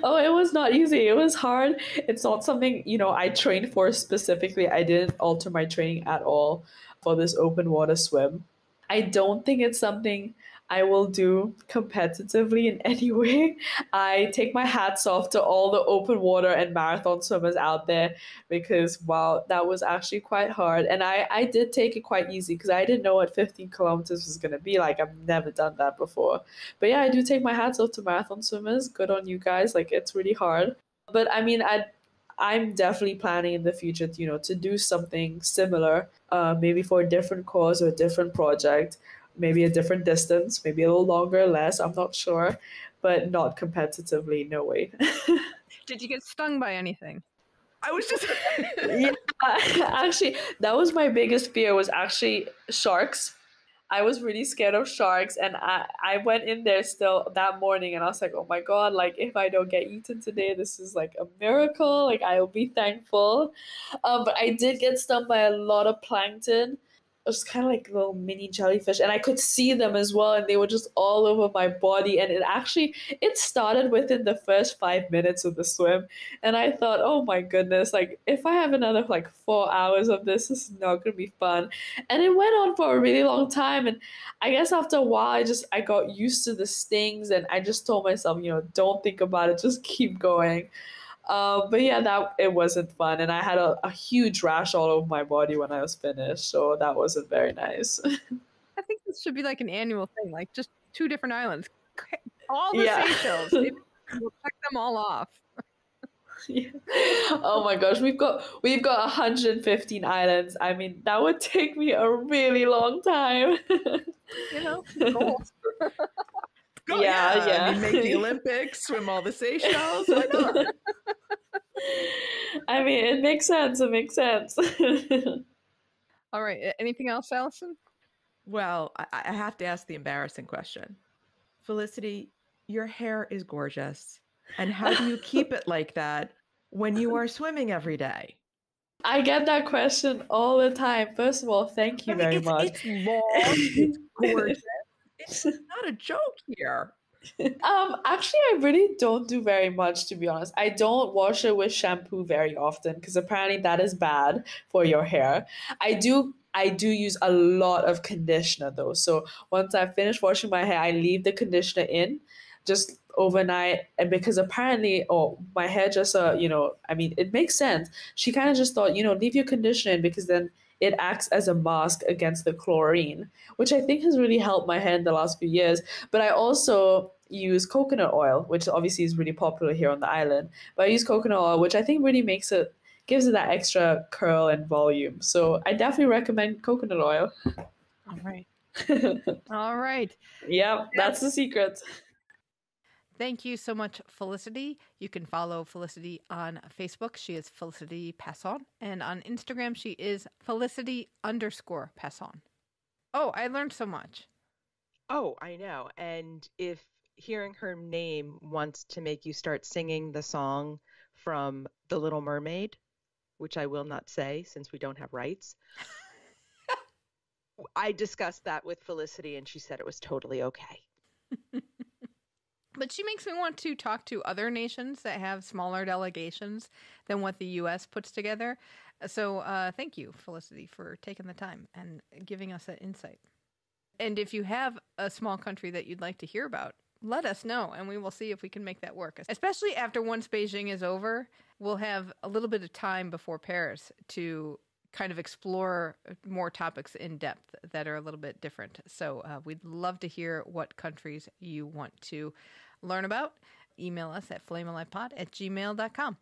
Speaker 1: Oh, it was not easy. It was hard. It's not something, you know, I trained for specifically. I didn't alter my training at all for this open water swim. I don't think it's something I will do competitively in any way. I take my hats off to all the open water and marathon swimmers out there because wow, that was actually quite hard. And I, I did take it quite easy because I didn't know what 15 kilometers was going to be like. I've never done that before. But yeah, I do take my hats off to marathon swimmers. Good on you guys. Like it's really hard. But I mean, I I'm definitely planning in the future, you know, to do something similar, uh, maybe for a different cause or a different project maybe a different distance, maybe a little longer, less, I'm not sure, but not competitively, no way.
Speaker 3: Did you get stung by anything? I was just
Speaker 1: Yeah, actually that was my biggest fear was actually sharks. I was really scared of sharks and I, I went in there still that morning and I was like, oh my god, like if I don't get eaten today, this is like a miracle. Like I'll be thankful. Um, but I did get stung by a lot of plankton just kind of like little mini jellyfish and i could see them as well and they were just all over my body and it actually it started within the first five minutes of the swim and i thought oh my goodness like if i have another like four hours of this this is not gonna be fun and it went on for a really long time and i guess after a while i just i got used to the stings and i just told myself you know don't think about it just keep going uh, but yeah, that it wasn't fun, and I had a, a huge rash all over my body when I was finished, so that wasn't very nice.
Speaker 3: I think this should be like an annual thing, like just two different islands, all the yeah. Seychelles. we'll check them all off. Yeah.
Speaker 1: Oh my gosh, we've got we've got 115 islands. I mean, that would take me a really long time. you
Speaker 3: know,
Speaker 2: Go, yeah, yeah. yeah. I mean, make the Olympics, swim all the Seychelles.
Speaker 3: I mean, it makes
Speaker 2: sense. It makes sense.
Speaker 3: all right. Anything else, Allison?
Speaker 2: Well, I, I have to ask the embarrassing question. Felicity, your hair is gorgeous. And how do you keep it like that when you are swimming every day?
Speaker 1: I get that question all the time. First of all, thank you I mean, very it's, much. It's long, it's gorgeous it's not a joke here. um, actually, I really don't do very much to be honest. I don't wash it with shampoo very often because apparently that is bad for your hair. I do I do use a lot of conditioner though. So once I finish washing my hair, I leave the conditioner in just overnight and because apparently oh my hair just uh you know, I mean it makes sense. She kind of just thought, you know, leave your conditioner in because then it acts as a mask against the chlorine, which I think has really helped my hair in the last few years. But I also use coconut oil, which obviously is really popular here on the island. But I use coconut oil, which I think really makes it gives it that extra curl and volume. So I definitely recommend coconut oil.
Speaker 3: All right. All right.
Speaker 2: Yep, that's the secret.
Speaker 3: Thank you so much, Felicity. You can follow Felicity on Facebook. She is Felicity Passon. And on Instagram, she is Felicity underscore Passon. Oh, I learned so much.
Speaker 2: Oh, I know. And if hearing her name wants to make you start singing the song from The Little Mermaid, which I will not say since we don't have rights. I discussed that with Felicity and she said it was totally okay.
Speaker 3: But she makes me want to talk to other nations that have smaller delegations than what the U.S. puts together. So uh, thank you, Felicity, for taking the time and giving us that insight. And if you have a small country that you'd like to hear about, let us know and we will see if we can make that work. Especially after once Beijing is over, we'll have a little bit of time before Paris to kind of explore more topics in depth that are a little bit different. So uh, we'd love to hear what countries you want to learn about, email us at flamealivepod at gmail.com.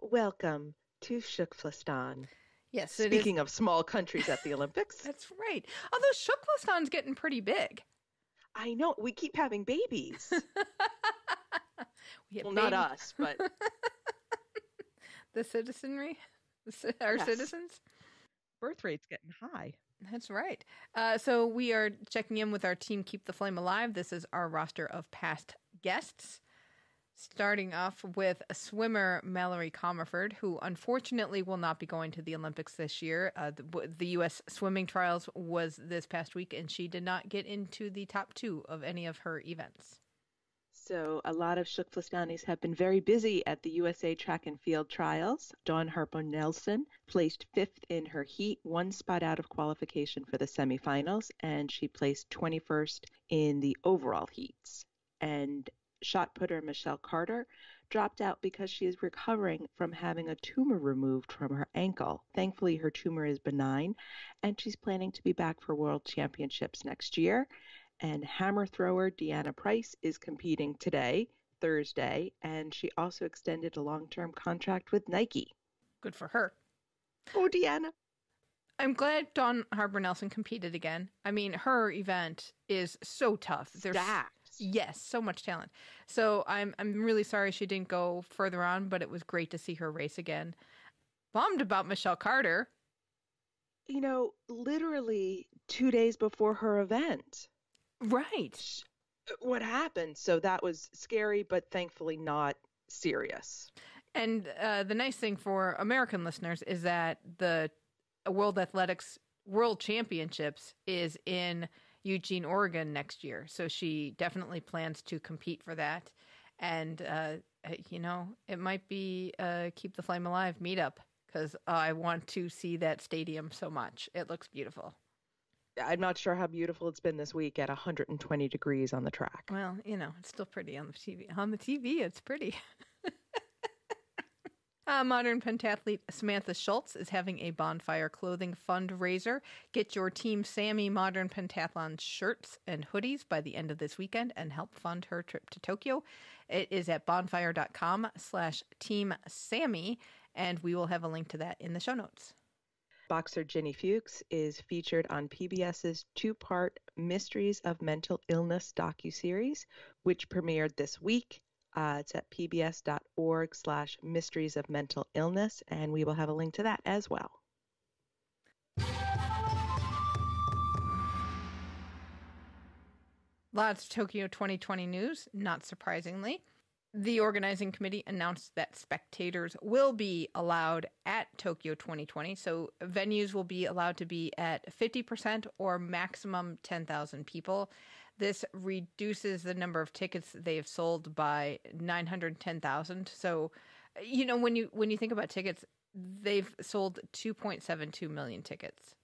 Speaker 2: Welcome to Shukflistan.
Speaker 3: Yes. Speaking
Speaker 2: of small countries at the Olympics.
Speaker 3: That's right. Although Shukflistan's getting pretty big. I know. We keep having babies. we well, baby. not us, but the citizenry, our yes. citizens. Birth rate's getting high. That's right. Uh, so we are checking in with our team Keep the Flame Alive. This is our roster of past guests. Starting off with swimmer Mallory Comerford, who unfortunately will not be going to the Olympics this year. Uh, the, the, U.S. swimming trials was this past week, and she did not get into the top two of any of her events.
Speaker 2: So, a lot of Shook Flastanis have been very busy at the USA track and field trials. Dawn Harpo Nelson placed fifth in her heat, one spot out of qualification for the semifinals, and she placed 21st in the overall heats. And shot putter Michelle Carter dropped out because she is recovering from having a tumor removed from her ankle. Thankfully, her tumor is benign, and she's planning to be back for World Championships next year and hammer thrower Deanna Price is competing today, Thursday, and she also extended a long term contract with Nike. Good for her. Oh, Deanna.
Speaker 3: I'm glad Dawn Harbour Nelson competed again. I mean, her event is so tough. There's Stacked. yes, so much talent. So I'm I'm really sorry she didn't go further on, but it was great to see her race again. Bummed about Michelle Carter.
Speaker 2: You know, literally two days before her event, Right. What happened? So that was scary, but thankfully not serious.
Speaker 3: And uh, the nice thing for American listeners is that the World Athletics World Championships is in Eugene, Oregon next year. So she definitely plans to compete for that. And, uh, you know, it might be uh, Keep the Flame Alive meetup because I want to see that
Speaker 2: stadium so much. It looks beautiful. I'm not sure how beautiful it's been this week at 120 degrees on the track.
Speaker 3: Well, you know, it's still pretty on the TV. On the TV, it's pretty. Uh, modern pentathlete Samantha Schultz is having a bonfire clothing fundraiser. Get your Team Sammy Modern Pentathlon shirts and hoodies by the end of this weekend and help fund her trip to Tokyo. It is at bonfire.com slash Team Sammy, and we will have a link to that in the show notes.
Speaker 2: Boxer Ginny Fuchs is featured on PBS's two part Mysteries of Mental Illness docuseries, which premiered this week. Uh, it's at pbs.org slash mysteries of mental illness, and we will have a link to that as well.
Speaker 3: Lots of Tokyo 2020 news, not surprisingly. The organizing committee announced that spectators will be allowed at Tokyo 2020. So venues will be allowed to be at 50% or maximum 10,000 people. This reduces the number of tickets they have sold by 910,000. So, you know, when you when you think about tickets, they've sold 2.72 million tickets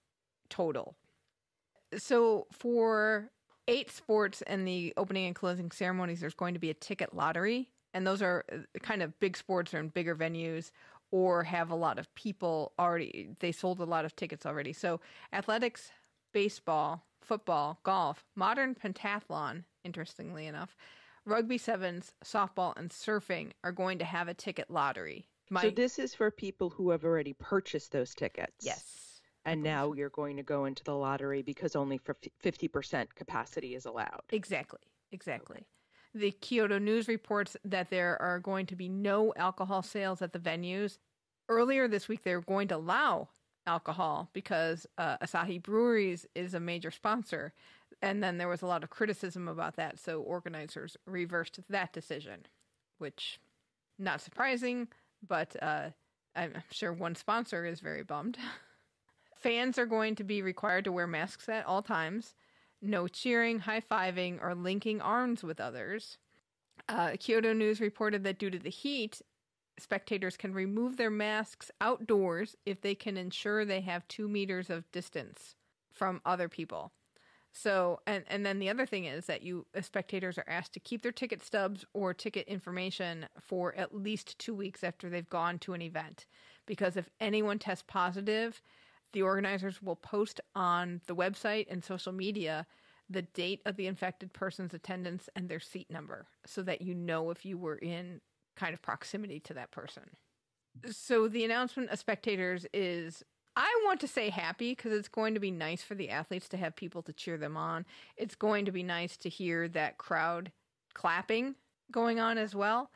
Speaker 3: total. So for eight sports and the opening and closing ceremonies, there's going to be a ticket lottery and those are uh, kind of big sports or in bigger venues or have a lot of people already they sold a lot of tickets already so athletics baseball football golf modern pentathlon interestingly enough rugby sevens softball and surfing are going to have a ticket lottery
Speaker 2: My- so this is for people who have already purchased those tickets yes and now you're going to go into the lottery because only for 50% capacity is allowed exactly exactly
Speaker 3: okay. The Kyoto News reports that there are going to be no alcohol sales at the venues. Earlier this week, they were going to allow alcohol because uh, Asahi Breweries is a major sponsor. And then there was a lot of criticism about that, so organizers reversed that decision, which not surprising, but uh, I'm sure one sponsor is very bummed. Fans are going to be required to wear masks at all times no cheering, high fiving, or linking arms with others. Uh, Kyoto News reported that due to the heat, spectators can remove their masks outdoors if they can ensure they have two meters of distance from other people. So, and, and then the other thing is that you, uh, spectators, are asked to keep their ticket stubs or ticket information for at least two weeks after they've gone to an event. Because if anyone tests positive, the organizers will post on the website and social media the date of the infected person's attendance and their seat number so that you know if you were in kind of proximity to that person. So the announcement of spectators is I want to say happy because it's going to be nice for the athletes to have people to cheer them on. It's going to be nice to hear that crowd clapping going on as well.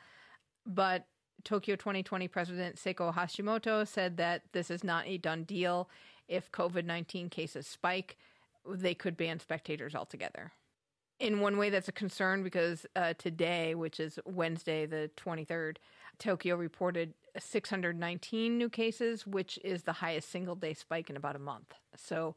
Speaker 3: But Tokyo 2020 President Seiko Hashimoto said that this is not a done deal. If COVID 19 cases spike, they could ban spectators altogether. In one way, that's a concern because uh, today, which is Wednesday, the 23rd, Tokyo reported 619 new cases, which is the highest single day spike in about a month. So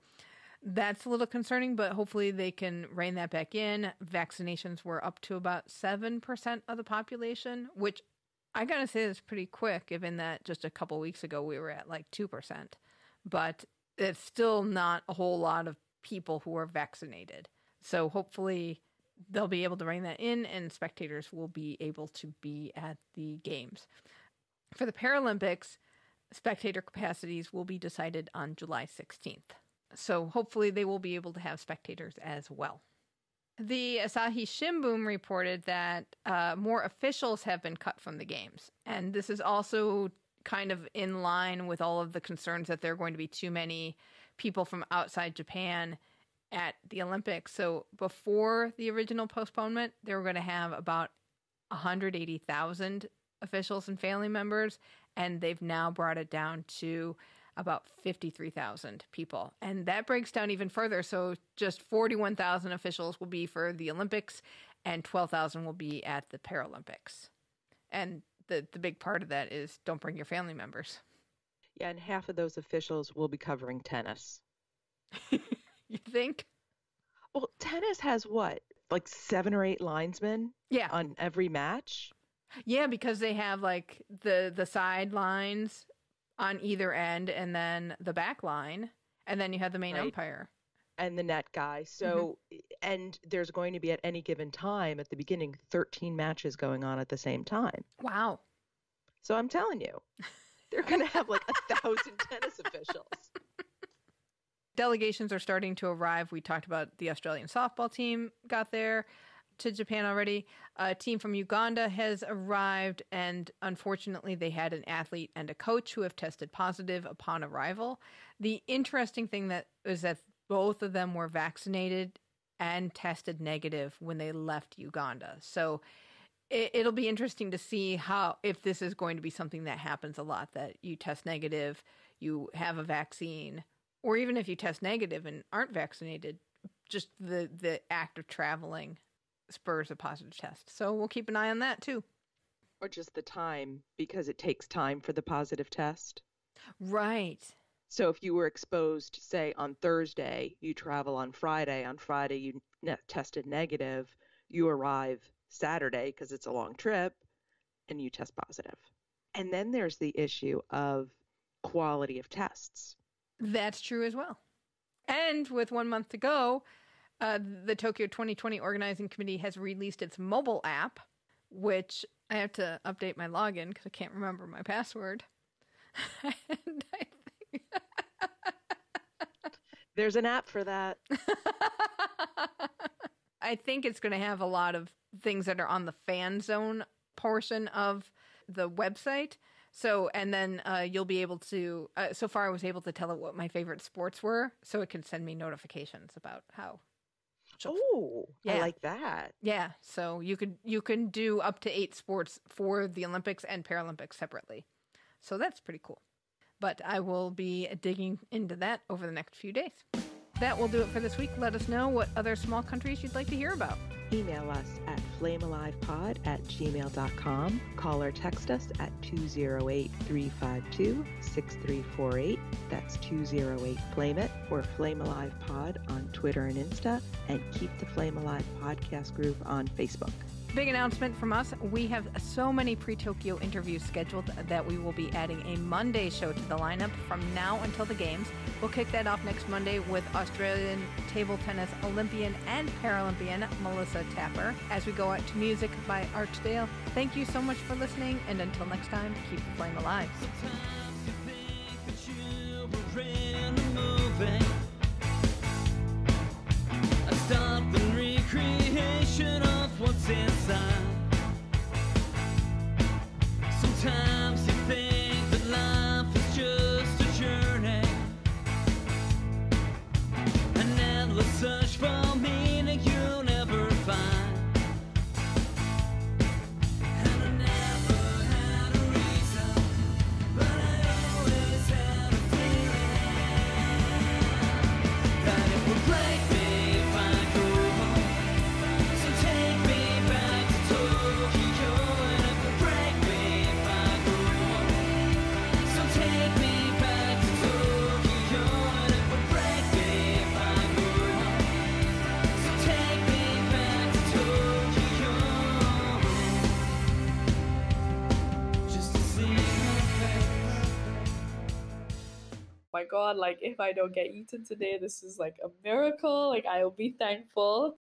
Speaker 3: that's a little concerning, but hopefully they can rein that back in. Vaccinations were up to about 7% of the population, which I gotta say it's pretty quick, given that just a couple weeks ago we were at like two percent, but it's still not a whole lot of people who are vaccinated. So hopefully they'll be able to bring that in, and spectators will be able to be at the games. For the Paralympics, spectator capacities will be decided on July 16th. So hopefully they will be able to have spectators as well. The Asahi Shimbun reported that uh, more officials have been cut from the games. And this is also kind of in line with all of the concerns that there are going to be too many people from outside Japan at the Olympics. So before the original postponement, they were going to have about 180,000 officials and family members. And they've now brought it down to about 53,000 people. And that breaks down even further. So just 41,000 officials will be for the Olympics and 12,000 will be at the Paralympics. And the,
Speaker 2: the big part of that is don't bring your family members. Yeah, and half of those officials will be covering tennis. you think? Well, tennis has what? Like seven or eight linesmen? Yeah. On every match? Yeah, because they have
Speaker 3: like the the sidelines on either end and then the back
Speaker 2: line and then you have the main right. umpire and the net guy. So, mm-hmm. and there's going to be at any given time at the beginning 13 matches going on at the same time. Wow. So I'm telling you, they're going to have like a thousand tennis officials.
Speaker 3: Delegations are starting to arrive. We talked about the Australian softball team got there to Japan already. A team from Uganda has arrived, and unfortunately, they had an athlete and a coach who have tested positive upon arrival. The interesting thing that is that both of them were vaccinated and tested negative when they left Uganda. So it, will be interesting to see how if this is going to be something that happens a lot that you test negative, you have a vaccine, or even if you test negative and aren't vaccinated, just the the act of
Speaker 2: traveling spurs a positive test. So we'll keep an eye on that too. Or just the time, because it takes time for the positive test. Right. So if you were exposed, say, on Thursday, you travel on Friday, on Friday, you ne- tested negative, you arrive Saturday because it's a long trip, and you test positive. And then there's the issue of quality of tests.
Speaker 3: That's true as well. And with one month to go, uh, the Tokyo 2020 Organizing Committee has released its mobile app, which I have to update my login because I can't remember my password. and I think There's an app for that. I think it's going to have a lot of things that are on the fan zone portion of the website. So, and then uh, you'll be able to. Uh, so far, I was able to tell it what my favorite sports were, so it can send me notifications about how Oh, yeah. I like that. Yeah, so you could you can do up to eight sports for the Olympics and Paralympics separately. So that's pretty cool. But I will be digging into that over the next few days. That will do it for this week. Let us know what other small countries you'd like to hear
Speaker 2: about. Email us at flamealivepod at gmail.com. Call or text us at 208 352 6348. That's 208 Flame It or Flame Alive Pod on Twitter and Insta, and Keep the Flame Alive podcast group on Facebook.
Speaker 3: Big announcement from us. We have so many pre Tokyo interviews scheduled that we will be adding a Monday show to the lineup from now until the games. We'll kick that off next Monday with Australian table tennis Olympian and Paralympian Melissa Tapper as we go out to music by Archdale. Thank you so much for listening, and until next time, keep the flame alive.
Speaker 1: if I don't get eaten today, this is like a miracle. Like, I will be thankful.